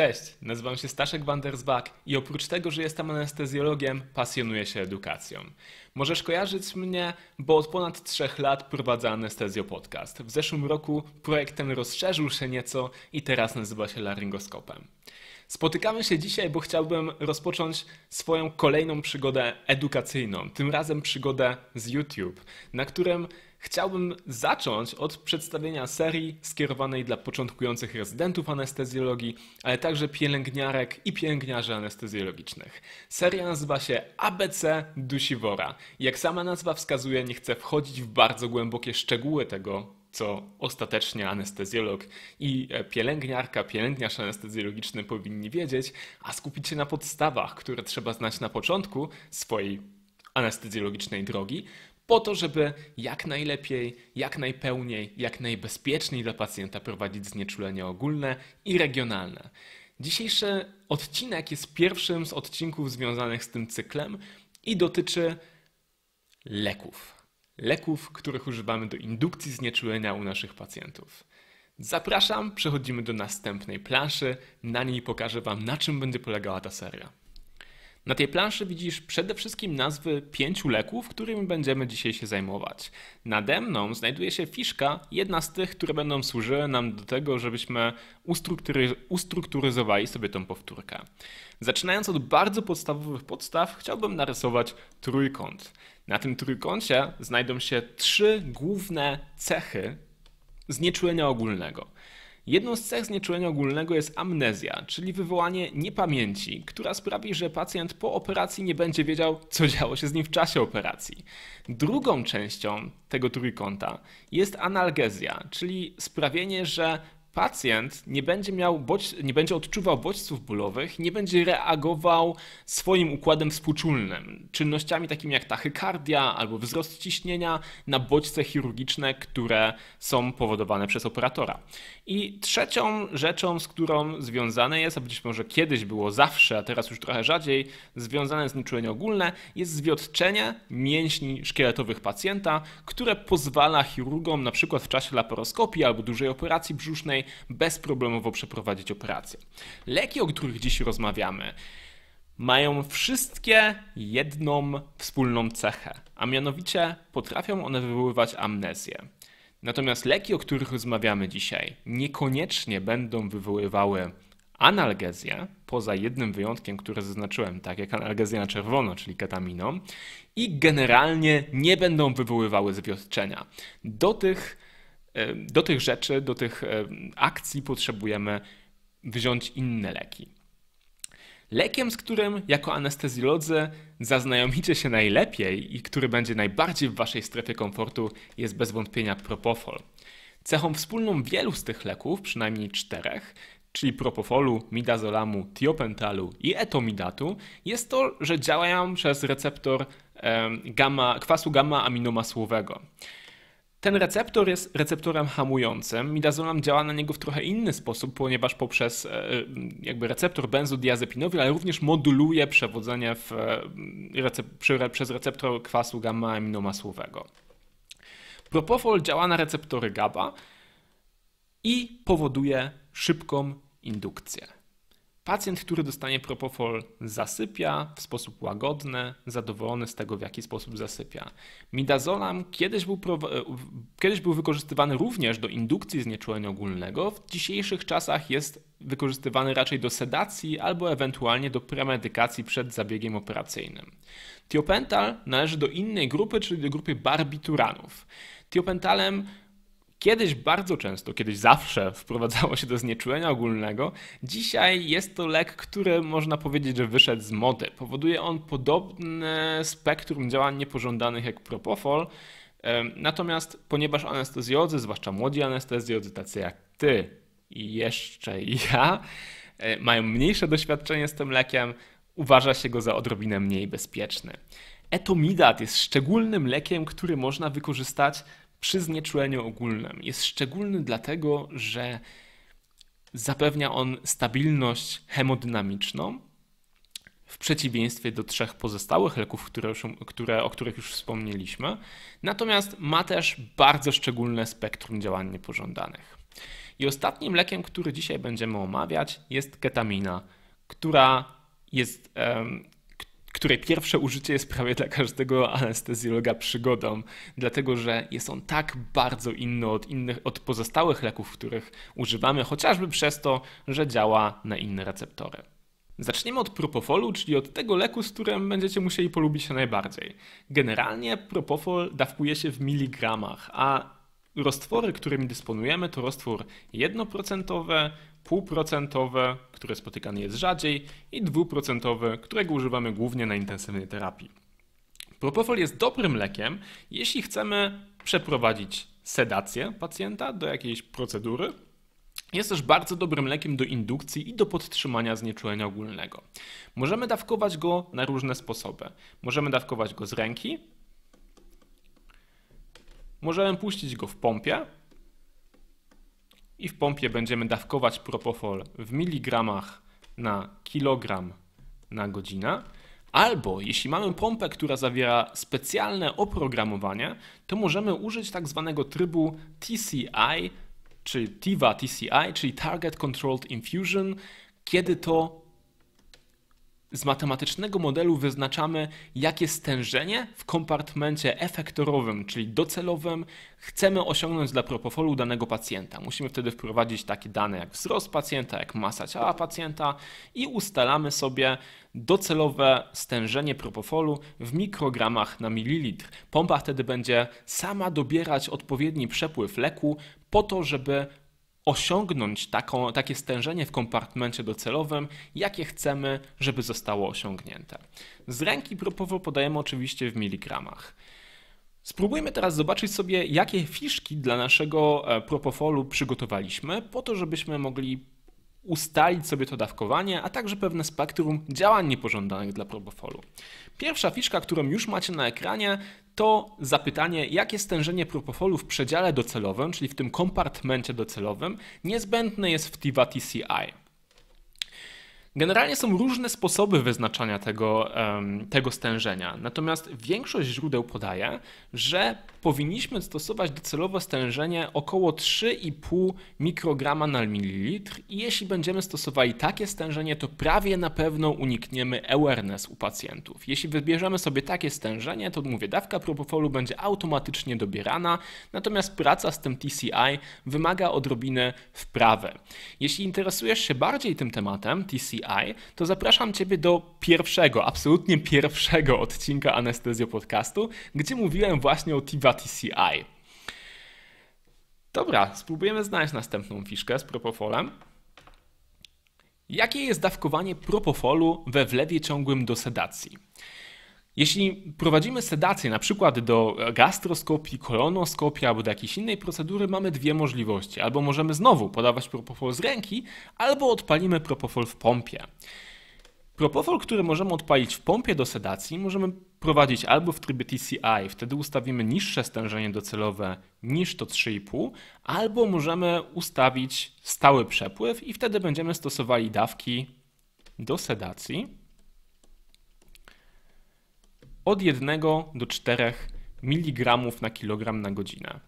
Cześć, nazywam się Staszek Wandersbach i oprócz tego, że jestem anestezjologiem, pasjonuję się edukacją. Możesz kojarzyć mnie, bo od ponad trzech lat prowadzę Anestezjo Podcast. W zeszłym roku projekt ten rozszerzył się nieco i teraz nazywa się Laryngoskopem. Spotykamy się dzisiaj, bo chciałbym rozpocząć swoją kolejną przygodę edukacyjną, tym razem przygodę z YouTube, na którym chciałbym zacząć od przedstawienia serii skierowanej dla początkujących rezydentów anestezjologii, ale także pielęgniarek i pielęgniarzy anestezjologicznych. Seria nazywa się ABC Dusiwora. Jak sama nazwa wskazuje, nie chcę wchodzić w bardzo głębokie szczegóły tego co ostatecznie anestezjolog i e, pielęgniarka, pielęgniarz anestezjologiczny powinni wiedzieć, a skupić się na podstawach, które trzeba znać na początku swojej anestezjologicznej drogi, po to, żeby jak najlepiej, jak najpełniej, jak najbezpieczniej dla pacjenta prowadzić znieczulenie ogólne i regionalne. Dzisiejszy odcinek jest pierwszym z odcinków związanych z tym cyklem i dotyczy leków. Leków, których używamy do indukcji znieczulenia u naszych pacjentów. Zapraszam, przechodzimy do następnej planszy. Na niej pokażę Wam, na czym będzie polegała ta seria. Na tej planszy widzisz przede wszystkim nazwy pięciu leków, którymi będziemy dzisiaj się zajmować. Nade mną znajduje się fiszka, jedna z tych, które będą służyły nam do tego, żebyśmy ustruktury ustrukturyzowali sobie tą powtórkę. Zaczynając od bardzo podstawowych podstaw, chciałbym narysować trójkąt. Na tym trójkącie znajdą się trzy główne cechy znieczulenia ogólnego. Jedną z cech znieczulenia ogólnego jest amnezja, czyli wywołanie niepamięci, która sprawi, że pacjent po operacji nie będzie wiedział, co działo się z nim w czasie operacji. Drugą częścią tego trójkąta jest analgezja, czyli sprawienie, że pacjent nie będzie miał bodź, nie będzie odczuwał bodźców bólowych, nie będzie reagował swoim układem współczulnym, czynnościami takimi jak tachykardia albo wzrost ciśnienia na bodźce chirurgiczne, które są powodowane przez operatora. I trzecią rzeczą, z którą związane jest, a być może kiedyś było zawsze, a teraz już trochę rzadziej, związane z znieczulenie ogólne, jest zwiotczenie mięśni szkieletowych pacjenta, które pozwala chirurgom na przykład w czasie laparoskopii albo dużej operacji brzusznej bezproblemowo przeprowadzić operację. Leki, o których dziś rozmawiamy, mają wszystkie jedną wspólną cechę, a mianowicie potrafią one wywoływać amnezję. Natomiast leki, o których rozmawiamy dzisiaj, niekoniecznie będą wywoływały analgezję, poza jednym wyjątkiem, które zaznaczyłem, tak jak analgezja na czerwono, czyli ketaminą, i generalnie nie będą wywoływały zwiotczenia. Do tych, e, do tych rzeczy, do tych e, akcji potrzebujemy wziąć inne leki. Lekiem, z którym jako anestezjolodzy zaznajomicie się najlepiej i który będzie najbardziej w waszej strefie komfortu jest bez wątpienia propofol. Cechą wspólną wielu z tych leków, przynajmniej czterech, czyli propofolu, midazolamu, tiopentalu i etomidatu, jest to, że działają przez receptor gamma, kwasu gamma-aminomasłowego. Ten receptor jest receptorem hamującym. Midazolam działa na niego w trochę inny sposób, ponieważ poprzez e, e, jakby receptor benzodiazepinowy, ale również moduluje przewodzenie w, e, przez receptor kwasu gamma-aminomasłowego. Propofol działa na receptory GABA i powoduje szybką indukcję. Pacjent, który dostanie propofol, zasypia w sposób łagodny, zadowolony z tego, w jaki sposób zasypia. Midazolam kiedyś był, e, kiedyś był wykorzystywany również do indukcji znieczulenia ogólnego, w dzisiejszych czasach jest wykorzystywany raczej do sedacji albo ewentualnie do premedykacji przed zabiegiem operacyjnym. Tiopental należy do innej grupy, czyli do grupy barbituranów. Tiopentalem Kiedyś bardzo często, kiedyś zawsze wprowadzało się do znieczulenia ogólnego. Dzisiaj jest to lek, który można powiedzieć, że wyszedł z mody. Powoduje on podobne spektrum działań niepożądanych jak propofol. Natomiast ponieważ anestezjodzy, zwłaszcza młodzi anestezjodzy, tacy jak ty i jeszcze ja, e, mają mniejsze doświadczenie z tym lekiem, uważa się go za odrobinę mniej bezpieczny. Etomidat jest szczególnym lekiem, który można wykorzystać przy znieczuleniu ogólnym. Jest szczególny dlatego, że zapewnia on stabilność hemodynamiczną, w przeciwieństwie do trzech pozostałych leków, które, które, o których już wspomnieliśmy. Natomiast ma też bardzo szczególne spektrum działań niepożądanych. I ostatnim lekiem, który dzisiaj będziemy omawiać, jest ketamina, która jest której pierwsze użycie jest prawie dla każdego anestezjologa przygodą, dlatego że jest on tak bardzo inny od, innych, od pozostałych leków, których używamy, chociażby przez to, że działa na inne receptory. Zaczniemy od propofolu, czyli od tego leku, z którym będziecie musieli polubić się najbardziej. Generalnie propofol dawkuje się w miligramach, a Roztwory, którymi dysponujemy, to roztwór jednoprocentowy, półprocentowe, które spotykany jest rzadziej, i dwuprocentowy, którego używamy głównie na intensywnej terapii. Propofol jest dobrym lekiem, jeśli chcemy przeprowadzić sedację pacjenta do jakiejś procedury. Jest też bardzo dobrym lekiem do indukcji i do podtrzymania znieczulenia ogólnego. Możemy dawkować go na różne sposoby. Możemy dawkować go z ręki, Możemy puścić go w pompie i w pompie będziemy dawkować propofol w miligramach na kilogram na godzinę. Albo jeśli mamy pompę, która zawiera specjalne oprogramowanie, to możemy użyć tak zwanego trybu TCI, czy TIVA TCI, czyli Target Controlled Infusion, kiedy to z matematycznego modelu wyznaczamy, jakie stężenie w kompartmencie efektorowym, czyli docelowym, chcemy osiągnąć dla propofolu danego pacjenta. Musimy wtedy wprowadzić takie dane jak wzrost pacjenta, jak masa ciała pacjenta i ustalamy sobie docelowe stężenie propofolu w mikrogramach na mililitr. Pompa wtedy będzie sama dobierać odpowiedni przepływ leku po to, żeby osiągnąć taką, takie stężenie w kompartmencie docelowym, jakie chcemy, żeby zostało osiągnięte. Z ręki propowo podajemy oczywiście w miligramach. Spróbujmy teraz zobaczyć sobie, jakie fiszki dla naszego e, propofolu przygotowaliśmy, po to, żebyśmy mogli ustalić sobie to dawkowanie, a także pewne spektrum działań niepożądanych dla propofolu. Pierwsza fiszka, którą już macie na ekranie, to zapytanie, jakie stężenie propofolu w przedziale docelowym, czyli w tym kompartmencie docelowym, niezbędne jest w TIVA TCI. Generalnie są różne sposoby wyznaczania tego, tego stężenia, natomiast większość źródeł podaje, że powinniśmy stosować docelowe stężenie około 3,5 mikrograma na mililitr i jeśli będziemy stosowali takie stężenie, to prawie na pewno unikniemy awareness u pacjentów. Jeśli wybierzemy sobie takie stężenie, to mówię, dawka propofolu będzie automatycznie dobierana, natomiast praca z tym TCI wymaga odrobinę wprawy. Jeśli interesujesz się bardziej tym tematem, TCI, to zapraszam Ciebie do pierwszego, absolutnie pierwszego odcinka Anestezjo Podcastu, gdzie mówiłem właśnie o TIVA TCI. Dobra, spróbujemy znaleźć następną fiszkę z propofolem. Jakie jest dawkowanie propofolu we wlewie ciągłym do sedacji? Jeśli prowadzimy sedację na przykład do gastroskopii, kolonoskopii albo do jakiejś innej procedury, mamy dwie możliwości. Albo możemy znowu podawać propofol z ręki, albo odpalimy propofol w pompie. Propofol, który możemy odpalić w pompie do sedacji, możemy prowadzić albo w trybie TCI, wtedy ustawimy niższe stężenie docelowe niż to 3,5, albo możemy ustawić stały przepływ i wtedy będziemy stosowali dawki do sedacji od 1 do 4 mg na kilogram na godzinę.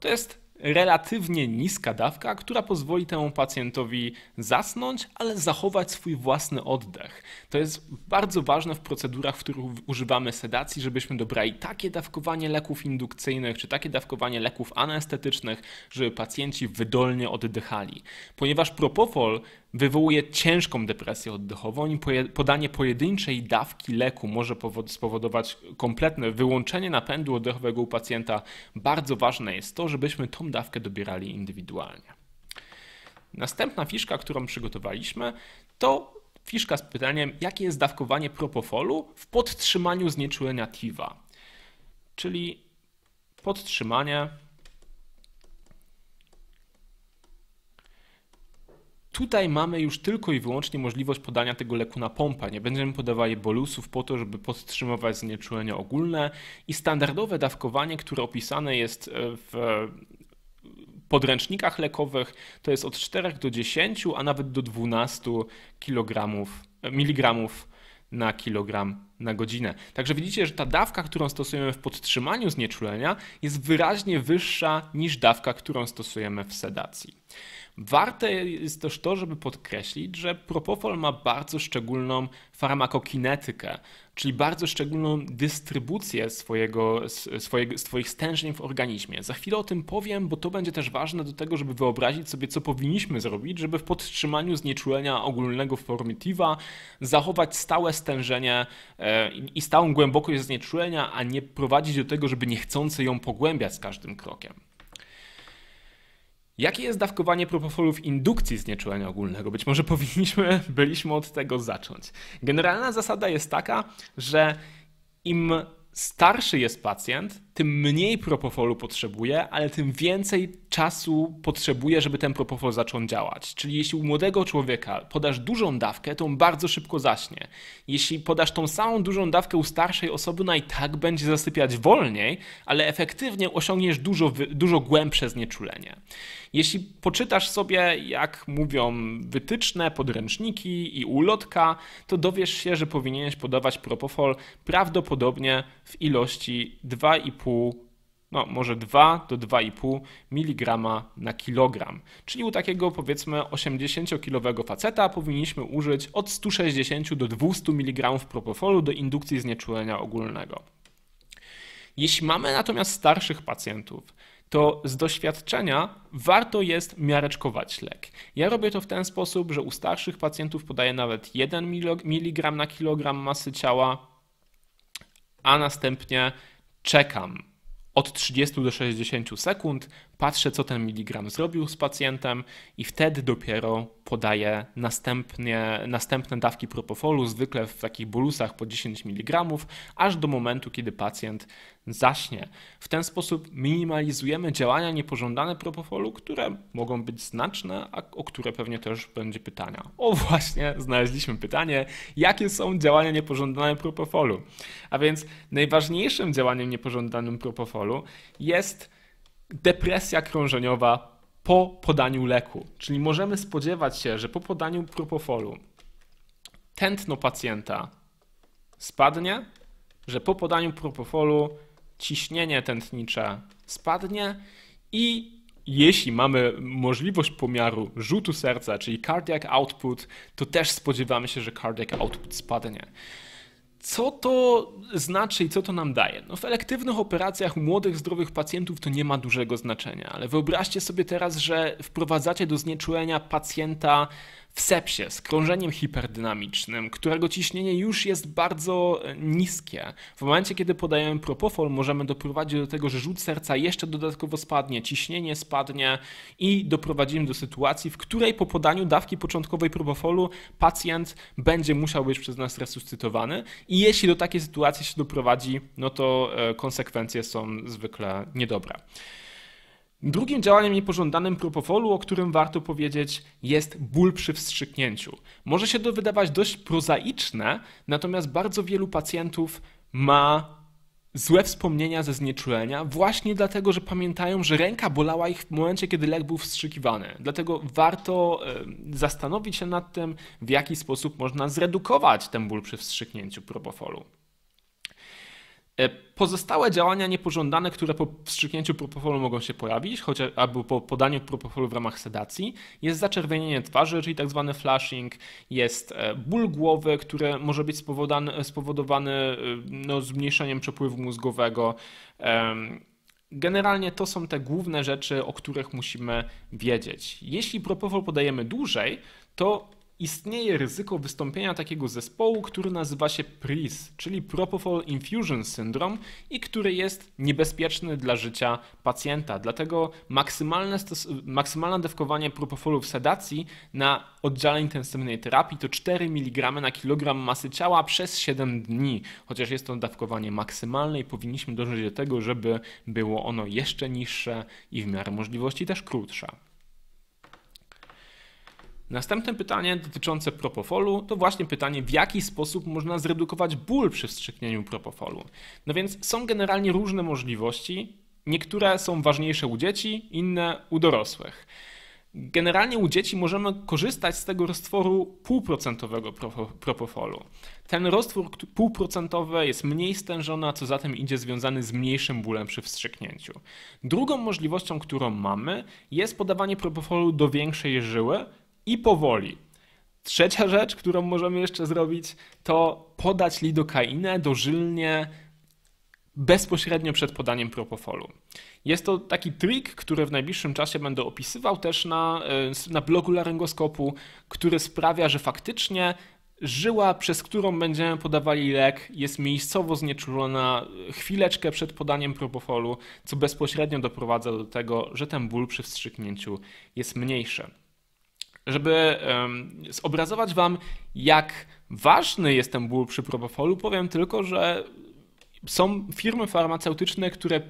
To jest relatywnie niska dawka, która pozwoli temu pacjentowi zasnąć, ale zachować swój własny oddech. To jest bardzo ważne w procedurach, w których używamy sedacji, żebyśmy dobrali takie dawkowanie leków indukcyjnych czy takie dawkowanie leków anestetycznych, żeby pacjenci wydolnie oddychali. Ponieważ propofol wywołuje ciężką depresję oddechową i podanie pojedynczej dawki leku może spowodować kompletne wyłączenie napędu oddechowego u pacjenta. Bardzo ważne jest to, żebyśmy tą dawkę dobierali indywidualnie. Następna fiszka, którą przygotowaliśmy, to fiszka z pytaniem, jakie jest dawkowanie propofolu w podtrzymaniu znieczulenia TIVA, czyli podtrzymanie Tutaj mamy już tylko i wyłącznie możliwość podania tego leku na pompę. Nie będziemy podawali bolusów po to, żeby podtrzymywać znieczulenie ogólne i standardowe dawkowanie, które opisane jest e, w podręcznikach lekowych, to jest od 4 do 10, a nawet do 12 kg, e, miligramów na kilogram na godzinę. Także widzicie, że ta dawka, którą stosujemy w podtrzymaniu znieczulenia jest wyraźnie wyższa niż dawka, którą stosujemy w sedacji. Warte jest też to, żeby podkreślić, że propofol ma bardzo szczególną farmakokinetykę, czyli bardzo szczególną dystrybucję swojego, swojego, swoich stężeń w organizmie. Za chwilę o tym powiem, bo to będzie też ważne do tego, żeby wyobrazić sobie, co powinniśmy zrobić, żeby w podtrzymaniu znieczulenia ogólnego formitiva zachować stałe stężenie e, i stałą głębokość znieczulenia, a nie prowadzić do tego, żeby niechcący ją pogłębiać z każdym krokiem. Jakie jest dawkowanie propofolu w indukcji znieczulenia ogólnego? Być może powinniśmy, byliśmy od tego zacząć. Generalna zasada jest taka, że im starszy jest pacjent, tym mniej propofolu potrzebuje, ale tym więcej czasu potrzebuje, żeby ten propofol zaczął działać. Czyli jeśli u młodego człowieka podasz dużą dawkę, to on bardzo szybko zaśnie. Jeśli podasz tą samą dużą dawkę u starszej osoby, ona no i tak będzie zasypiać wolniej, ale efektywnie osiągniesz dużo, dużo głębsze znieczulenie. Jeśli poczytasz sobie, jak mówią wytyczne, podręczniki i ulotka, to dowiesz się, że powinieneś podawać propofol prawdopodobnie w ilości 2,5 no może 2 do 2,5 mg na kilogram. Czyli u takiego powiedzmy 80-kilowego faceta powinniśmy użyć od 160 do 200 mg propofolu do indukcji znieczulenia ogólnego. Jeśli mamy natomiast starszych pacjentów, to z doświadczenia warto jest miareczkować lek. Ja robię to w ten sposób, że u starszych pacjentów podaję nawet 1 mg na kilogram masy ciała, a następnie czekam od 30 do 60 sekund, patrzę co ten miligram zrobił z pacjentem i wtedy dopiero podaję następnie, następne dawki propofolu, zwykle w takich bolusach po 10 mg, aż do momentu, kiedy pacjent zaśnie. W ten sposób minimalizujemy działania niepożądane propofolu, które mogą być znaczne, a o które pewnie też będzie pytania. O właśnie, znaleźliśmy pytanie, jakie są działania niepożądane propofolu? A więc najważniejszym działaniem niepożądanym propofolu jest depresja krążeniowa po podaniu leku. Czyli możemy spodziewać się, że po podaniu propofolu tętno pacjenta spadnie, że po podaniu propofolu ciśnienie tętnicze spadnie i jeśli mamy możliwość pomiaru rzutu serca, czyli cardiac output, to też spodziewamy się, że cardiac output spadnie. Co to znaczy i co to nam daje? No w elektywnych operacjach młodych, zdrowych pacjentów to nie ma dużego znaczenia, ale wyobraźcie sobie teraz, że wprowadzacie do znieczulenia pacjenta w sepsie z krążeniem hiperdynamicznym, którego ciśnienie już jest bardzo e, niskie. W momencie, kiedy podajemy propofol, możemy doprowadzić do tego, że rzut serca jeszcze dodatkowo spadnie, ciśnienie spadnie i doprowadzimy do sytuacji, w której po podaniu dawki początkowej propofolu pacjent będzie musiał być przez nas resuscytowany i jeśli do takiej sytuacji się doprowadzi, no to e, konsekwencje są zwykle niedobre. Drugim działaniem niepożądanym propofolu, o którym warto powiedzieć, jest ból przy wstrzyknięciu. Może się to wydawać dość prozaiczne, natomiast bardzo wielu pacjentów ma złe wspomnienia ze znieczulenia właśnie dlatego, że pamiętają, że ręka bolała ich w momencie, kiedy lek był wstrzykiwany. Dlatego warto zastanowić się nad tym, w jaki sposób można zredukować ten ból przy wstrzyknięciu propofolu. E, pozostałe działania niepożądane, które po wstrzyknięciu propofolu mogą się pojawić, chociaż albo po podaniu propofolu w ramach sedacji, jest zaczerwienienie twarzy, czyli tzw. Tak flashing, jest e, ból głowy, który może być spowodowany e, no, zmniejszeniem przepływu mózgowego. Generalnie to są te główne rzeczy, o których musimy wiedzieć. Jeśli propofol podajemy dłużej, to istnieje ryzyko wystąpienia takiego zespołu, który nazywa się PRIS, czyli Propofol Infusion Syndrome i który jest niebezpieczny dla życia pacjenta. Dlatego maksymalne, maksymalne dawkowanie propofolu w sedacji na oddziale intensywnej terapii to 4 mg na kilogram masy ciała przez 7 dni. Chociaż jest to dawkowanie maksymalne i powinniśmy dążyć do tego, żeby było ono jeszcze niższe i w miarę możliwości też krótsze. Następne pytanie dotyczące propofolu to właśnie pytanie, w jaki sposób można zredukować ból przy wstrzyknięciu propofolu. No więc są generalnie różne możliwości. Niektóre są ważniejsze u dzieci, inne u dorosłych. Generalnie u dzieci możemy korzystać z tego roztworu półprocentowego propofolu. Ten roztwór półprocentowy jest mniej stężony, a co zatem idzie związany z mniejszym bólem przy wstrzyknięciu. Drugą możliwością, którą mamy, jest podawanie propofolu do większej żyły, i powoli. Trzecia rzecz, którą możemy jeszcze zrobić, to podać lidokainę dożylnie bezpośrednio przed podaniem propofolu. Jest to taki trik, który w najbliższym czasie będę opisywał też na, y, na blogu laryngoskopu, który sprawia, że faktycznie żyła, przez którą będziemy podawali lek, jest miejscowo znieczulona chwileczkę przed podaniem propofolu, co bezpośrednio doprowadza do tego, że ten ból przy wstrzyknięciu jest mniejszy. Żeby um, zobrazować Wam, jak ważny jest ten ból przy propofolu, powiem tylko, że są firmy farmaceutyczne, które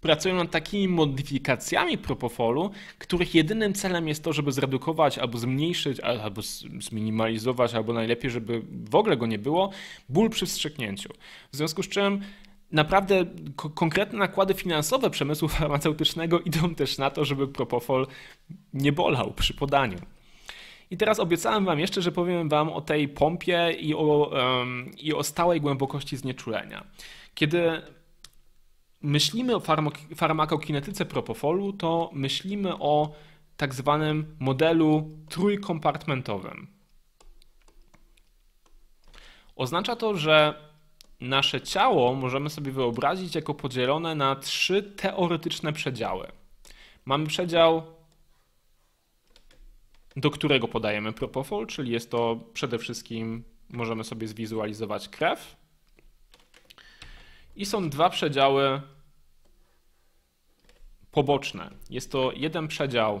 pracują nad takimi modyfikacjami propofolu, których jedynym celem jest to, żeby zredukować albo zmniejszyć, albo zminimalizować, albo najlepiej, żeby w ogóle go nie było, ból przy wstrzyknięciu. W związku z czym naprawdę konkretne nakłady finansowe przemysłu farmaceutycznego idą też na to, żeby propofol nie bolał przy podaniu. I teraz obiecałem Wam jeszcze, że powiem Wam o tej pompie i o, um, i o stałej głębokości znieczulenia. Kiedy myślimy o farmakokinetyce propofolu, to myślimy o tak zwanym modelu trójkompartmentowym. Oznacza to, że nasze ciało możemy sobie wyobrazić jako podzielone na trzy teoretyczne przedziały. Mamy przedział, do którego podajemy propofol, czyli jest to przede wszystkim, możemy sobie zwizualizować krew. I są dwa przedziały poboczne. Jest to jeden przedział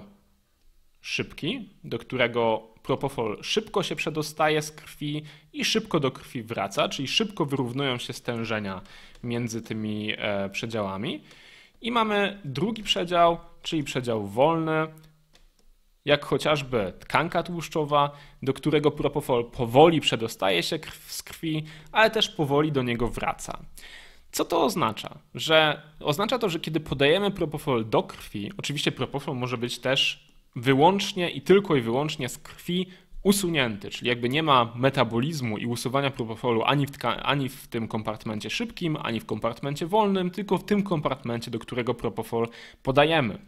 szybki, do którego propofol szybko się przedostaje z krwi i szybko do krwi wraca, czyli szybko wyrównują się stężenia między tymi e, przedziałami. I mamy drugi przedział, czyli przedział wolny, jak chociażby tkanka tłuszczowa, do którego propofol powoli przedostaje się z krwi, ale też powoli do niego wraca. Co to oznacza? Że oznacza to, że kiedy podajemy propofol do krwi, oczywiście propofol może być też wyłącznie i tylko i wyłącznie z krwi usunięty, czyli jakby nie ma metabolizmu i usuwania propofolu ani w, ani w tym kompartmencie szybkim, ani w kompartmencie wolnym, tylko w tym kompartmencie, do którego propofol podajemy.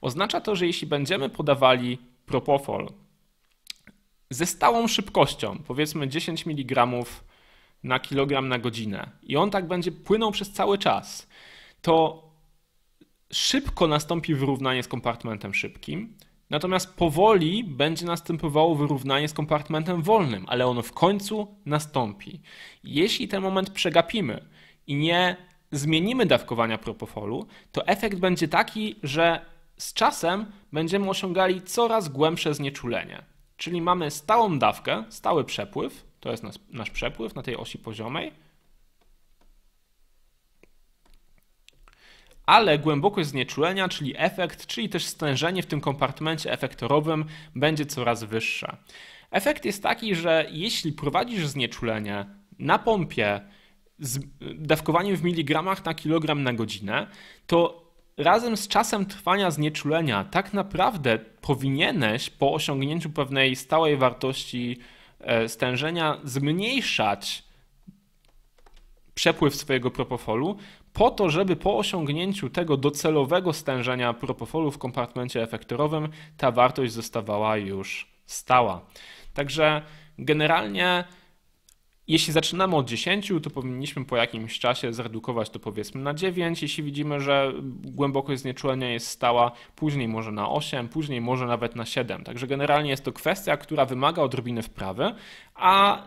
Oznacza to, że jeśli będziemy podawali propofol ze stałą szybkością, powiedzmy 10 mg na kilogram na godzinę i on tak będzie płynął przez cały czas, to szybko nastąpi wyrównanie z kompartmentem szybkim, Natomiast powoli będzie następowało wyrównanie z kompartmentem wolnym, ale ono w końcu nastąpi. Jeśli ten moment przegapimy i nie zmienimy dawkowania propofolu, to efekt będzie taki, że z czasem będziemy osiągali coraz głębsze znieczulenie. Czyli mamy stałą dawkę, stały przepływ, to jest nasz, nasz przepływ na tej osi poziomej, ale głębokość znieczulenia, czyli efekt, czyli też stężenie w tym kompartmencie efektorowym będzie coraz wyższa. Efekt jest taki, że jeśli prowadzisz znieczulenie na pompie z dawkowaniem w miligramach na kilogram na godzinę, to razem z czasem trwania znieczulenia tak naprawdę powinieneś po osiągnięciu pewnej stałej wartości e, stężenia zmniejszać przepływ swojego propofolu, po to, żeby po osiągnięciu tego docelowego stężenia propofolu w kompartmencie efektorowym ta wartość zostawała już stała. Także generalnie jeśli zaczynamy od 10, to powinniśmy po jakimś czasie zredukować to powiedzmy na 9. Jeśli widzimy, że głębokość znieczulenia jest stała, później może na 8, później może nawet na 7. Także generalnie jest to kwestia, która wymaga odrobiny wprawy, a, e,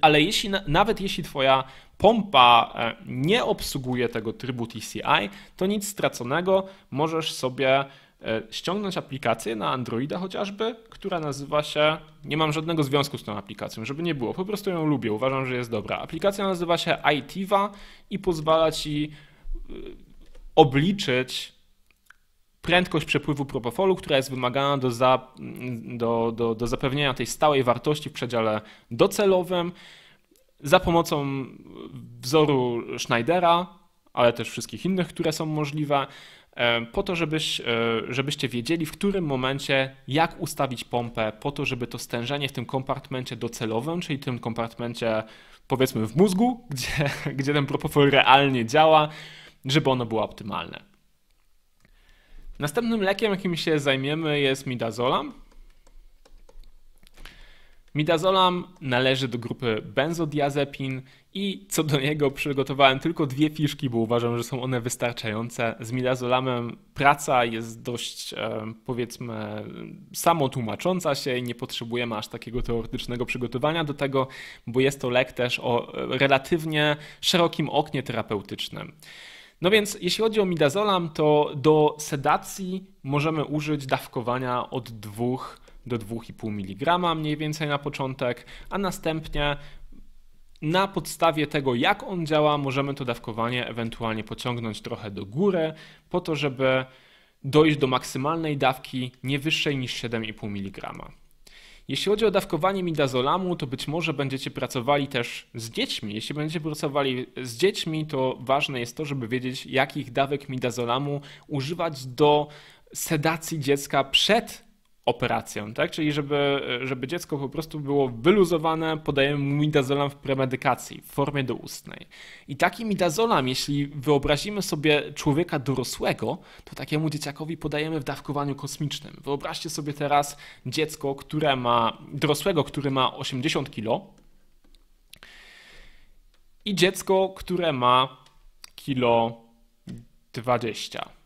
ale jeśli, nawet jeśli Twoja pompa e, nie obsługuje tego trybu TCI, to nic straconego, możesz sobie E, ściągnąć aplikację na Androida chociażby, która nazywa się, nie mam żadnego związku z tą aplikacją, żeby nie było, po prostu ją lubię, uważam, że jest dobra. Aplikacja nazywa się iTiva i pozwala ci e, obliczyć prędkość przepływu propofolu, która jest wymagana do, za, mm, do, do, do zapewnienia tej stałej wartości w przedziale docelowym za pomocą wzoru Schneidera, ale też wszystkich innych, które są możliwe. E, po to, żebyś, e, żebyście wiedzieli, w którym momencie, jak ustawić pompę, po to, żeby to stężenie w tym kompartmencie docelowym, czyli tym kompartmencie powiedzmy w mózgu, gdzie, gdzie ten propofol realnie działa, żeby ono było optymalne. Następnym lekiem, jakim się zajmiemy, jest midazolam. Midazolam należy do grupy benzodiazepin i co do niego przygotowałem tylko dwie fiszki, bo uważam, że są one wystarczające. Z Milazolamem praca jest dość, e, powiedzmy, samotłumacząca się i nie potrzebujemy aż takiego teoretycznego przygotowania do tego, bo jest to lek też o relatywnie szerokim oknie terapeutycznym. No więc jeśli chodzi o midazolam, to do sedacji możemy użyć dawkowania od 2 do 2,5 mg mniej więcej na początek, a następnie na podstawie tego, jak on działa, możemy to dawkowanie ewentualnie pociągnąć trochę do góry, po to, żeby dojść do maksymalnej dawki nie wyższej niż 7,5 mg. Jeśli chodzi o dawkowanie midazolamu, to być może będziecie pracowali też z dziećmi. Jeśli będziecie pracowali z dziećmi, to ważne jest to, żeby wiedzieć, jakich dawek midazolamu używać do sedacji dziecka przed operację, tak? Czyli żeby, żeby dziecko po prostu było wyluzowane, podajemy mu midazolam w premedykacji, w formie doustnej. I taki midazolam, jeśli wyobrazimy sobie człowieka dorosłego, to takiemu dzieciakowi podajemy w dawkowaniu kosmicznym. Wyobraźcie sobie teraz dziecko, które ma, dorosłego, który ma 80 kg i dziecko, które ma kilo 20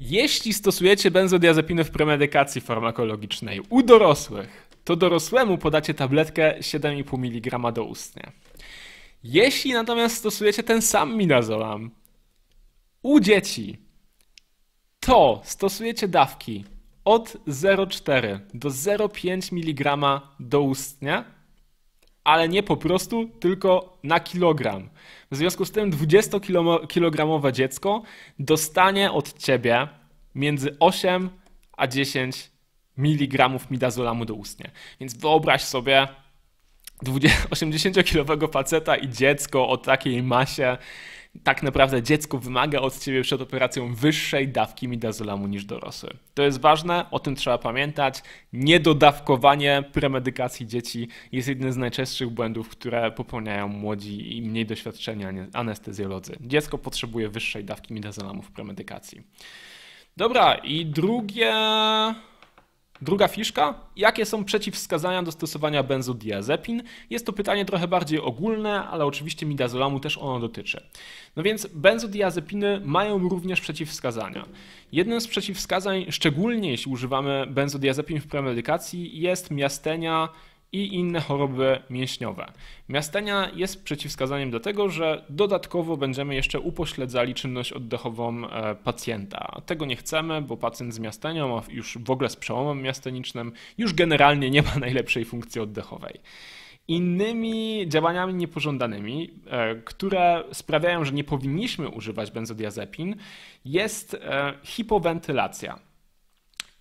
Jeśli stosujecie benzodiazepiny w premedykacji farmakologicznej u dorosłych, to dorosłemu podacie tabletkę 7,5 mg ustnia. Jeśli natomiast stosujecie ten sam minazolam u dzieci, to stosujecie dawki od 0,4 do 0,5 mg ustnia ale nie po prostu, tylko na kilogram. W związku z tym 20-kilogramowe dziecko dostanie od ciebie między 8 a 10 mg midazolamu do ustnie. Więc wyobraź sobie 80-kilowego faceta i dziecko o takiej masie tak naprawdę dziecko wymaga od ciebie przed operacją wyższej dawki midazolamu niż dorosły. To jest ważne, o tym trzeba pamiętać. Niedodawkowanie premedykacji dzieci jest jednym z najczęstszych błędów, które popełniają młodzi i mniej doświadczeni anestezjolodzy. Dziecko potrzebuje wyższej dawki midazolamu w premedykacji. Dobra, i drugie Druga fiszka, jakie są przeciwwskazania do stosowania benzodiazepin? Jest to pytanie trochę bardziej ogólne, ale oczywiście midazolamu też ono dotyczy. No więc benzodiazepiny mają również przeciwwskazania. Jednym z przeciwwskazań, szczególnie jeśli używamy benzodiazepin w premedykacji, jest miastenia i inne choroby mięśniowe. Miastenia jest przeciwwskazaniem do tego, że dodatkowo będziemy jeszcze upośledzali czynność oddechową e, pacjenta. Tego nie chcemy, bo pacjent z miastenią, a już w ogóle z przełomem miastenicznym, już generalnie nie ma najlepszej funkcji oddechowej innymi działaniami niepożądanymi, e, które sprawiają, że nie powinniśmy używać benzodiazepin, jest e, hipowentylacja.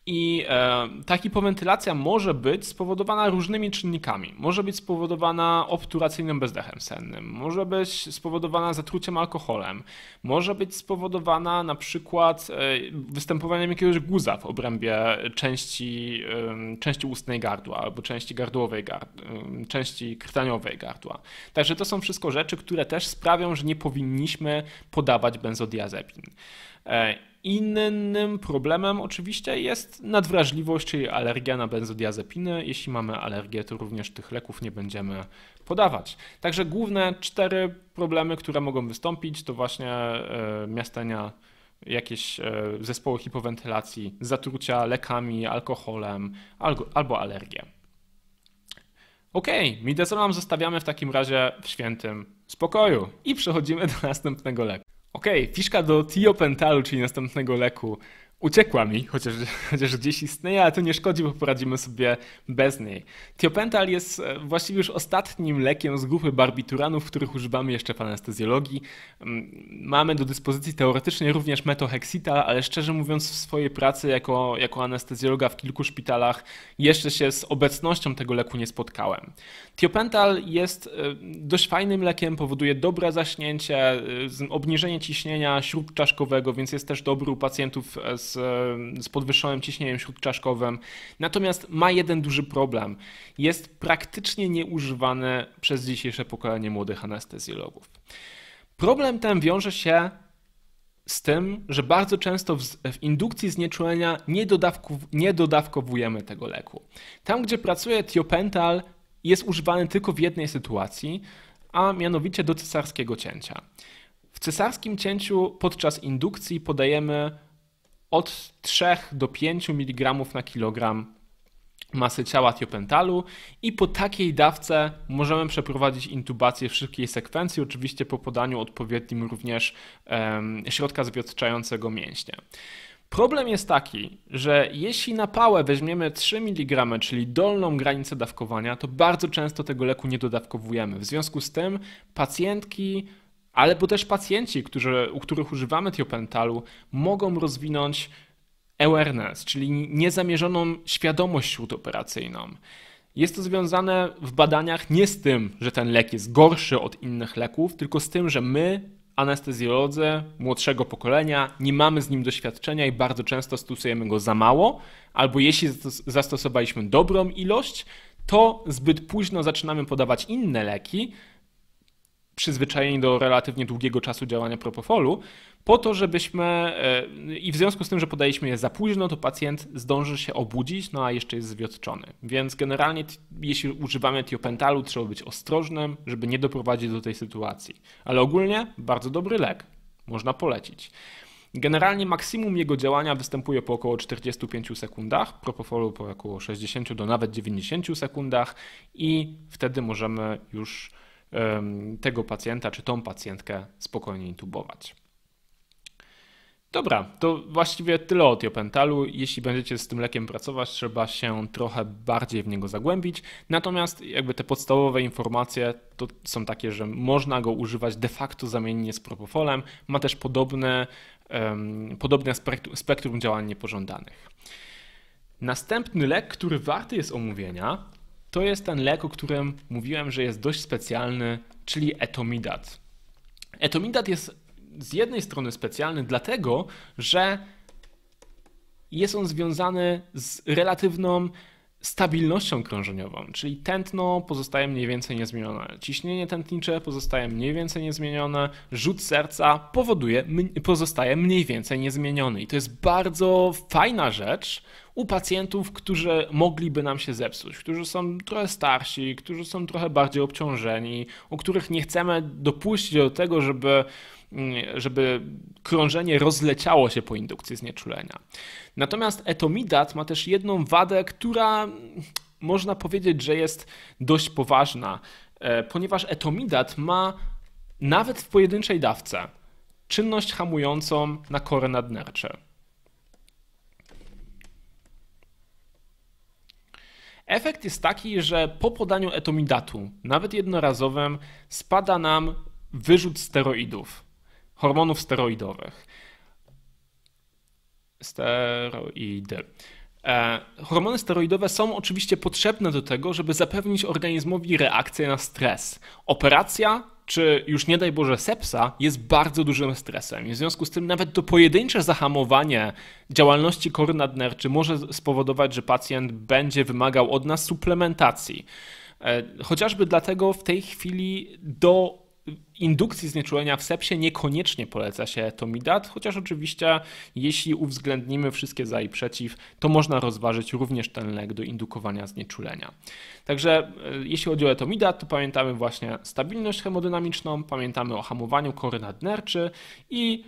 I e, ta hipowentylacja może być spowodowana różnymi czynnikami. Może być spowodowana obturacyjnym bezdechem sennym, może być spowodowana zatruciem alkoholem, może być spowodowana na przykład e, występowaniem jakiegoś guza w obrębie części, części ustnej gardła albo części gardłowej, części krtaniowej gardła. Także to są wszystko rzeczy, które też sprawią, że nie powinniśmy podawać benzodiazepin. E, Innym problemem oczywiście jest nadwrażliwość, czyli alergia na benzodiazepiny. Jeśli mamy alergię, to również tych leków nie będziemy podawać. Także główne cztery problemy, które mogą wystąpić, to właśnie e, miastenia, jakieś e, zespoły hipowentylacji, zatrucia lekami, alkoholem albo alergię. Okej, okay, midezolon zostawiamy w takim razie w świętym spokoju i przechodzimy do następnego leku. Okej, okay, fiszka do tiopentalu, czyli następnego leku. Uciekła mi, chociaż, chociaż gdzieś istnieje, ale to nie szkodzi, bo poradzimy sobie bez niej. Tiopental jest e, właściwie już ostatnim lekiem z grupy barbituranów, których używamy jeszcze w anestezjologii. Mm, mamy do dyspozycji teoretycznie również metohexital, ale szczerze mówiąc w swojej pracy jako, jako anestezjologa w kilku szpitalach jeszcze się z obecnością tego leku nie spotkałem. Tiopental jest e, dość fajnym lekiem, powoduje dobre zaśnięcie, e, obniżenie ciśnienia śródczaszkowego, więc jest też dobry u pacjentów z z, podwyższonym ciśnieniem śródczaszkowym. Natomiast ma jeden duży problem. Jest praktycznie nieużywane przez dzisiejsze pokolenie młodych anestezjologów. Problem ten wiąże się z tym, że bardzo często w indukcji znieczulenia nie, dodawku, nie dodawkowujemy tego leku. Tam, gdzie pracuje tiopental, jest używany tylko w jednej sytuacji, a mianowicie do cesarskiego cięcia. W cesarskim cięciu podczas indukcji podajemy od 3 do 5 mg na kilogram masy ciała tiopentalu i po takiej dawce możemy przeprowadzić intubację w szybkiej sekwencji, oczywiście po podaniu odpowiednim również środka zwiotczającego mięśnie. Problem jest taki, że jeśli na pałę weźmiemy 3 mg, czyli dolną granicę dawkowania, to bardzo często tego leku nie dodawkowujemy. W związku z tym pacjentki ale bo też pacjenci, którzy, u których używamy tiopentalu, mogą rozwinąć awareness, czyli niezamierzoną świadomość śródoperacyjną. Jest to związane w badaniach nie z tym, że ten lek jest gorszy od innych leków, tylko z tym, że my, anestezjolodzy młodszego pokolenia, nie mamy z nim doświadczenia i bardzo często stosujemy go za mało, albo jeśli zastosowaliśmy dobrą ilość, to zbyt późno zaczynamy podawać inne leki, przyzwyczajeni do relatywnie długiego czasu działania propofolu, po to, żebyśmy e, i w związku z tym, że podaliśmy je za późno, to pacjent zdąży się obudzić, no a jeszcze jest zwiotczony. Więc generalnie, jeśli używamy tiopentalu, trzeba być ostrożnym, żeby nie doprowadzić do tej sytuacji. Ale ogólnie bardzo dobry lek, można polecić. Generalnie maksimum jego działania występuje po około 45 sekundach, propofolu po około 60 do nawet 90 sekundach i wtedy możemy już tego pacjenta czy tą pacjentkę spokojnie intubować. Dobra, to właściwie tyle o tiopentalu. Jeśli będziecie z tym lekiem pracować, trzeba się trochę bardziej w niego zagłębić. Natomiast jakby te podstawowe informacje to są takie, że można go używać de facto zamiennie z propofolem. Ma też podobne, um, podobne spektrum, spektrum działań niepożądanych. Następny lek, który warty jest omówienia, to jest ten lek, o którym mówiłem, że jest dość specjalny, czyli etomidat. Etomidat jest z jednej strony specjalny, dlatego że jest on związany z relatywną stabilnością krążeniową, czyli tętno pozostaje mniej więcej niezmienione, ciśnienie tętnicze pozostaje mniej więcej niezmienione, rzut serca powoduje, pozostaje mniej więcej niezmieniony. I to jest bardzo fajna rzecz u pacjentów, którzy mogliby nam się zepsuć, którzy są trochę starsi, którzy są trochę bardziej obciążeni, u których nie chcemy dopuścić do tego, żeby Mm, żeby krążenie rozleciało się po indukcji znieczulenia. Natomiast etomidat ma też jedną wadę, która mm, można powiedzieć, że jest dość poważna, e, ponieważ etomidat ma nawet w pojedynczej dawce czynność hamującą na korę nadnercze. Efekt jest taki, że po podaniu etomidatu, nawet jednorazowym, spada nam wyrzut steroidów hormonów steroidowych. Steroidy. E, hormony steroidowe są oczywiście potrzebne do tego, żeby zapewnić organizmowi reakcję na stres. Operacja czy już nie daj Boże sepsa jest bardzo dużym stresem. W związku z tym nawet to pojedyncze zahamowanie działalności kory nadnerczy może spowodować, że pacjent będzie wymagał od nas suplementacji. E, chociażby dlatego w tej chwili do indukcji znieczulenia w sepsie niekoniecznie poleca się etomidat, chociaż oczywiście jeśli uwzględnimy wszystkie za i przeciw, to można rozważyć również ten lek do indukowania znieczulenia. Także e, jeśli chodzi o etomidat, to pamiętamy właśnie stabilność hemodynamiczną, pamiętamy o hamowaniu kory nadnerczy i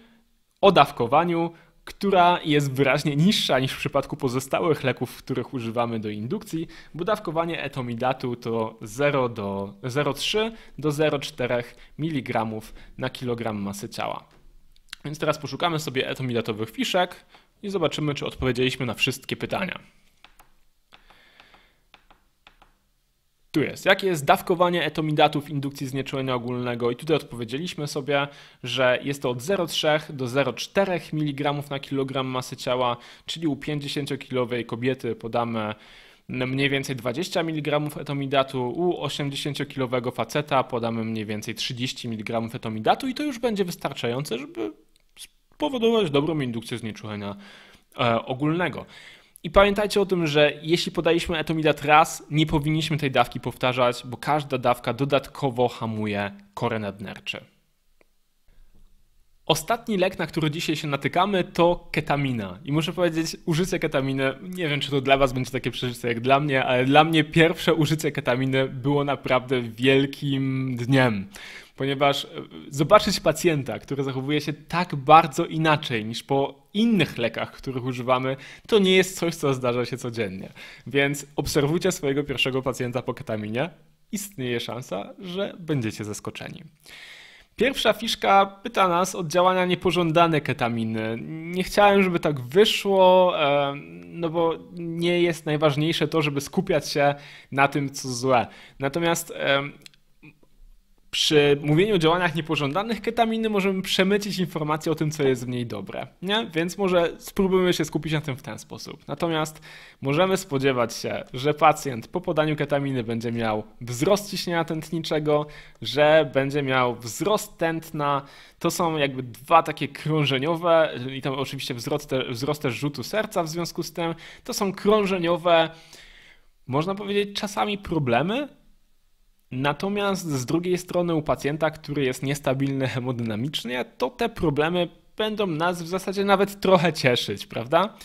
o dawkowaniu, która jest wyraźnie niższa niż w przypadku pozostałych leków, których używamy do indukcji, bo dawkowanie etomidatu to 0 do 0,3 do 0,4 mg na kilogram masy ciała. Więc teraz poszukamy sobie etomidatowych fiszek i zobaczymy, czy odpowiedzieliśmy na wszystkie pytania. Tu jest. Jakie jest dawkowanie etomidatów indukcji znieczulenia ogólnego? I tutaj odpowiedzieliśmy sobie, że jest to od 0,3 do 0,4 mg na kilogram masy ciała, czyli u 50-kilowej kobiety podamy mniej więcej 20 mg etomidatu, u 80-kilowego faceta podamy mniej więcej 30 mg etomidatu i to już będzie wystarczające, żeby spowodować dobrą indukcję znieczulenia e, ogólnego. I pamiętajcie o tym, że jeśli podaliśmy etomidat raz, nie powinniśmy tej dawki powtarzać, bo każda dawka dodatkowo hamuje korę nadnerczy. Ostatni lek, na który dzisiaj się natykamy, to ketamina. I muszę powiedzieć, użycie ketaminy, nie wiem czy to dla Was będzie takie przeżycie jak dla mnie, ale dla mnie pierwsze użycie ketaminy było naprawdę wielkim dniem ponieważ e, zobaczyć pacjenta, który zachowuje się tak bardzo inaczej niż po innych lekach, których używamy, to nie jest coś, co zdarza się codziennie. Więc obserwujcie swojego pierwszego pacjenta po ketaminie. Istnieje szansa, że będziecie zaskoczeni. Pierwsza fiszka pyta nas o działania niepożądane ketaminy. Nie chciałem, żeby tak wyszło, e, no bo nie jest najważniejsze to, żeby skupiać się na tym, co złe. Natomiast przy mówieniu o działaniach niepożądanych ketaminy możemy przemycić informacje o tym, co jest w niej dobre. Nie? Więc może spróbujmy się skupić na tym w ten sposób. Natomiast możemy spodziewać się, że pacjent po podaniu ketaminy będzie miał wzrost ciśnienia tętniczego, że będzie miał wzrost tętna. To są jakby dwa takie krążeniowe i tam oczywiście wzrost, te, wzrost też rzutu serca w związku z tym. To są krążeniowe, można powiedzieć, czasami problemy, Natomiast z drugiej strony u pacjenta, który jest niestabilny hemodynamicznie, to te problemy będą nas w zasadzie nawet trochę cieszyć, prawda?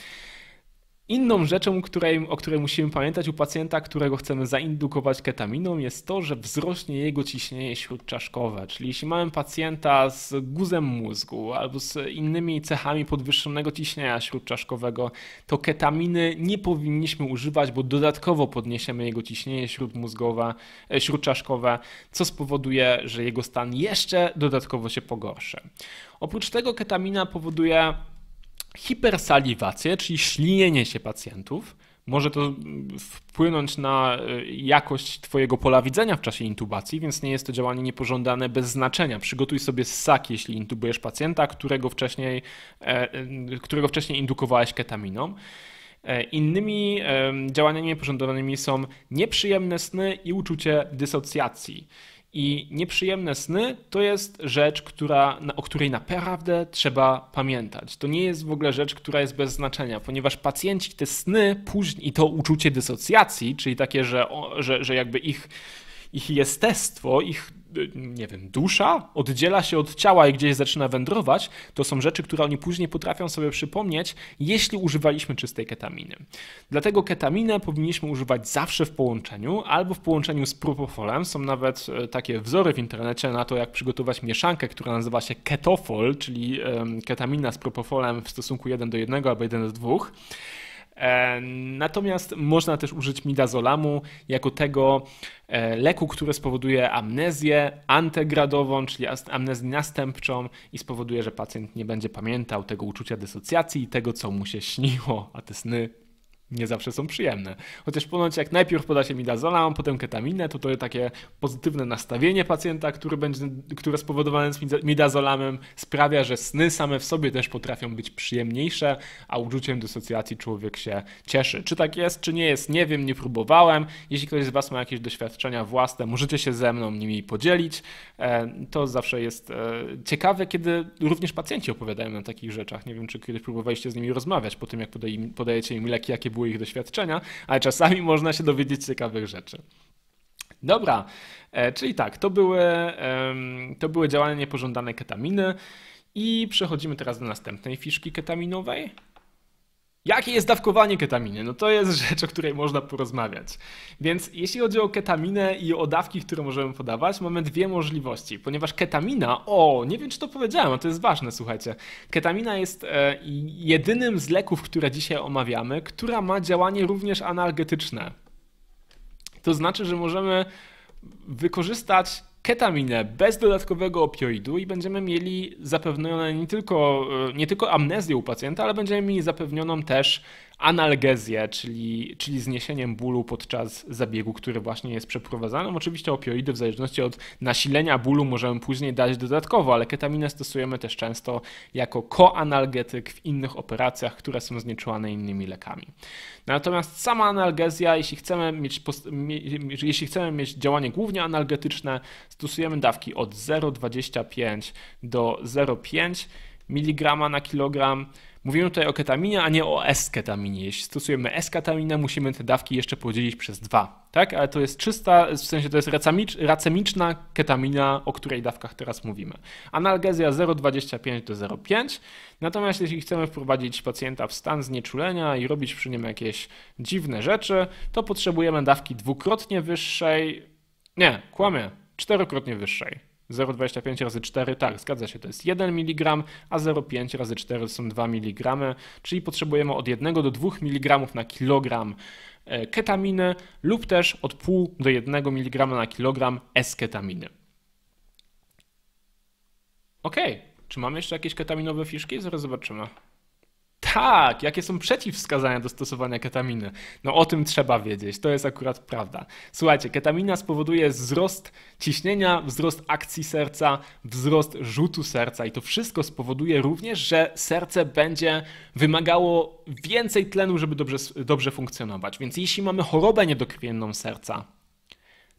Inną rzeczą, której, o której musimy pamiętać u pacjenta, którego chcemy zaindukować ketaminą, jest to, że wzrośnie jego ciśnienie śródczaszkowe. Czyli jeśli mamy pacjenta z guzem mózgu albo z innymi cechami podwyższonego ciśnienia śródczaszkowego, to ketaminy nie powinniśmy używać, bo dodatkowo podniesiemy jego ciśnienie śródmózgowe, e, śródczaszkowe, co spowoduje, że jego stan jeszcze dodatkowo się pogorszy. Oprócz tego ketamina powoduje hipersaliwację, czyli ślinienie się pacjentów. Może to mm, wpłynąć na y, jakość Twojego pola widzenia w czasie intubacji, więc nie jest to działanie niepożądane bez znaczenia. Przygotuj sobie ssak, jeśli intubujesz pacjenta, którego wcześniej, e, y, którego wcześniej indukowałeś ketaminą. E, innymi działaniami niepożądanymi są nieprzyjemne sny i uczucie dysocjacji. I nieprzyjemne sny to jest rzecz, która, o której naprawdę trzeba pamiętać. To nie jest w ogóle rzecz, która jest bez znaczenia, ponieważ pacjenci te sny później i to uczucie dysocjacji, czyli takie, że, że, że jakby ich, ich jestestwo, ich nie wiem, dusza oddziela się od ciała i gdzieś zaczyna wędrować, to są rzeczy, które oni później potrafią sobie przypomnieć, jeśli używaliśmy czystej ketaminy. Dlatego ketaminę powinniśmy używać zawsze w połączeniu albo w połączeniu z propofolem. Są nawet e, takie wzory w internecie na to, jak przygotować mieszankę, która nazywa się ketofol, czyli ketamina z propofolem w stosunku 1 do 1 albo 1 do 2. E, natomiast można też użyć midazolamu jako tego e, leku, który spowoduje amnezję antegradową, czyli amnezję następczą i spowoduje, że pacjent nie będzie pamiętał tego uczucia dysocjacji i tego, co mu się śniło, a te sny nie zawsze są przyjemne. Chociaż ponoć jak najpierw poda się midazolam, potem ketaminę, to to jest takie pozytywne nastawienie pacjenta, które, będzie, które spowodowane z midazolamem sprawia, że sny same w sobie też potrafią być przyjemniejsze, a uczuciem dysocjacji człowiek się cieszy. Czy tak jest, czy nie jest, nie wiem, nie próbowałem. Jeśli ktoś z Was ma jakieś doświadczenia własne, możecie się ze mną nimi podzielić. E, to zawsze jest e, ciekawe, kiedy również pacjenci opowiadają na takich rzeczach. Nie wiem, czy kiedyś próbowaliście z nimi rozmawiać po tym, jak podajecie im leki, jakie były były ich doświadczenia, ale czasami można się dowiedzieć ciekawych rzeczy. Dobra, e, czyli tak, to były, to były działania niepożądane ketaminy i przechodzimy teraz do następnej fiszki ketaminowej. Jakie jest dawkowanie ketaminy? No to jest rzecz, o której można porozmawiać. Więc jeśli chodzi o ketaminę i o dawki, które możemy podawać, mamy dwie możliwości. Ponieważ ketamina, o, nie wiem czy to powiedziałem, ale to jest ważne, słuchajcie. Ketamina jest e, jedynym z leków, które dzisiaj omawiamy, która ma działanie również analgetyczne. To znaczy, że możemy wykorzystać ketaminę bez dodatkowego opioidu i będziemy mieli zapewnione nie tylko, e, nie tylko amnezję u pacjenta, ale będziemy mieli zapewnioną też analgezję, czyli, czyli zniesieniem bólu podczas zabiegu, który właśnie jest przeprowadzany. Oczywiście opioidy w zależności od nasilenia bólu możemy później dać dodatkowo, ale ketaminę stosujemy też często jako koanalgetyk w innych operacjach, które są znieczulane innymi lekami. Natomiast sama analgezja, jeśli chcemy mieć, jeśli chcemy mieć działanie głównie analgetyczne, stosujemy dawki od 0,25 do 0,5 mg na kilogram Mówimy tutaj o ketaminie, a nie o esketaminie. Jeśli stosujemy esketaminę, musimy te dawki jeszcze podzielić przez dwa, tak? Ale to jest czysta, w sensie to jest racemiczna ketamina, o której dawkach teraz mówimy. Analgezja 0,25 do 0,5. Natomiast jeśli chcemy wprowadzić pacjenta w stan znieczulenia i robić przy nim jakieś dziwne rzeczy, to potrzebujemy dawki dwukrotnie wyższej, nie, kłamie, czterokrotnie wyższej. 0,25 razy 4, tak, zgadza się, to jest 1 mg, a 0,5 razy 4 są 2 mg, czyli potrzebujemy od 1 do 2 mg na kilogram e, ketaminy lub też od 0,5 do 1 mg na kilogram esketaminy. Ok, czy mamy jeszcze jakieś ketaminowe fiszki? Zaraz zobaczymy. Tak, jakie są przeciwwskazania do stosowania ketaminy? No o tym trzeba wiedzieć, to jest akurat prawda. Słuchajcie, ketamina spowoduje wzrost ciśnienia, wzrost akcji serca, wzrost rzutu serca i to wszystko spowoduje również, że serce będzie wymagało więcej tlenu, żeby dobrze, dobrze funkcjonować. Więc jeśli mamy chorobę niedokrwienną serca,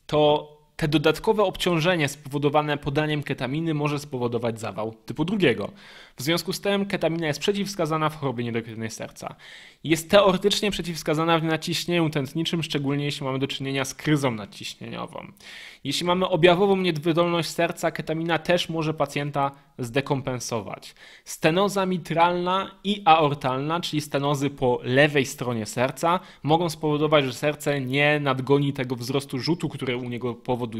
to te dodatkowe obciążenie spowodowane podaniem ketaminy może spowodować zawał typu drugiego. W związku z tym ketamina jest przeciwwskazana w chorobie niedokrwiennej serca. Jest teoretycznie przeciwwskazana w naciśnieniu tętniczym, szczególnie jeśli mamy do czynienia z kryzą nadciśnieniową. Jeśli mamy objawową niedwydolność serca, ketamina też może pacjenta zdekompensować. Stenoza mitralna i aortalna, czyli stenozy po lewej stronie serca, mogą spowodować, że serce nie nadgoni tego wzrostu rzutu, który u niego powoduje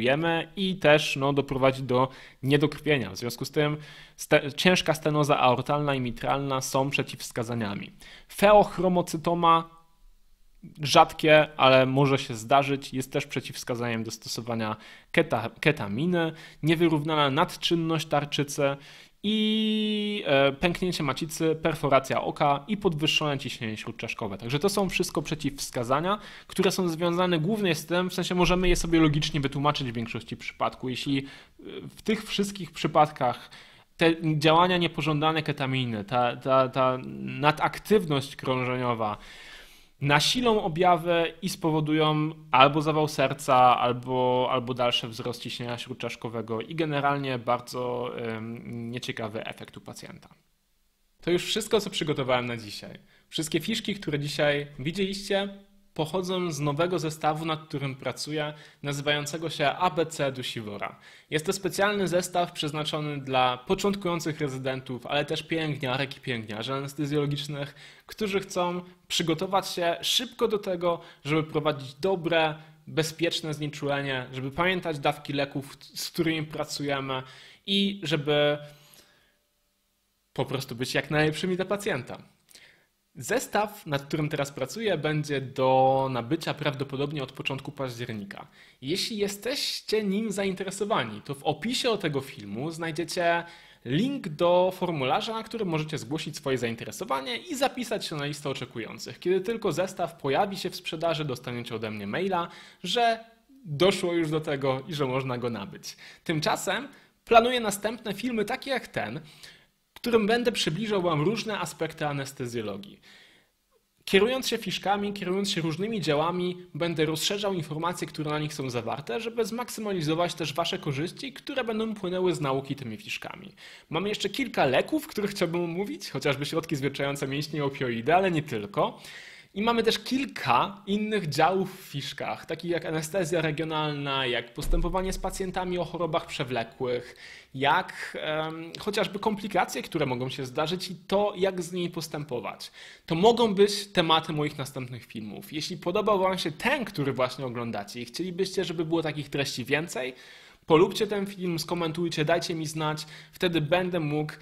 i też no, doprowadzi do niedokrwienia. W związku z tym ste ciężka stenoza aortalna i mitralna są przeciwwskazaniami. Feochromocytoma rzadkie, ale może się zdarzyć. Jest też przeciwwskazaniem do stosowania keta, ketaminy, niewyrównana nadczynność tarczycy i e, pęknięcie macicy, perforacja oka i podwyższone ciśnienie śródczaszkowe. Także to są wszystko przeciwwskazania, które są związane głównie z tym, w sensie możemy je sobie logicznie wytłumaczyć w większości przypadków. Jeśli e, w tych wszystkich przypadkach te działania niepożądane ketaminy, ta, ta, ta nadaktywność krążeniowa, nasilą objawy i spowodują albo zawał serca, albo, albo dalsze wzrost ciśnienia śródczaszkowego i generalnie bardzo nieciekawy efekt u pacjenta. To już wszystko, co przygotowałem na dzisiaj. Wszystkie fiszki, które dzisiaj widzieliście, pochodzą z nowego zestawu, nad którym pracuję, nazywającego się ABC Dusiwora. Jest to specjalny zestaw przeznaczony dla początkujących rezydentów, ale też pielęgniarek i pielęgniarzy anestezjologicznych, którzy chcą przygotować się szybko do tego, żeby prowadzić dobre, bezpieczne znieczulenie, żeby pamiętać dawki leków, z którymi pracujemy i żeby po prostu być jak najlepszymi dla pacjenta. Zestaw, nad którym teraz pracuję, będzie do nabycia prawdopodobnie od początku października. Jeśli jesteście nim zainteresowani, to w opisie tego filmu znajdziecie link do formularza, na którym możecie zgłosić swoje zainteresowanie i zapisać się na listę oczekujących. Kiedy tylko zestaw pojawi się w sprzedaży, dostaniecie ode mnie maila, że doszło już do tego i że można go nabyć. Tymczasem planuję następne filmy takie jak ten, którym będę przybliżał Wam różne aspekty anestezjologii. Kierując się fiszkami, kierując się różnymi działami, będę rozszerzał informacje, które na nich są zawarte, żeby zmaksymalizować też Wasze korzyści, które będą płynęły z nauki tymi fiszkami. Mamy jeszcze kilka leków, których chciałbym omówić, chociażby środki zwierczające mięśnie opioidy, ale nie tylko. I mamy też kilka innych działów w fiszkach, takich jak anestezja regionalna, jak postępowanie z pacjentami o chorobach przewlekłych, jak um, chociażby komplikacje, które mogą się zdarzyć i to, jak z nimi postępować. To mogą być tematy moich następnych filmów. Jeśli podobał Wam się ten, który właśnie oglądacie i chcielibyście, żeby było takich treści więcej, polubcie ten film, skomentujcie, dajcie mi znać, wtedy będę mógł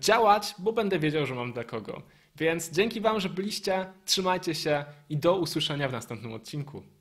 działać, bo będę wiedział, że mam dla kogo. Więc dzięki Wam, że byliście, trzymajcie się i do usłyszenia w następnym odcinku.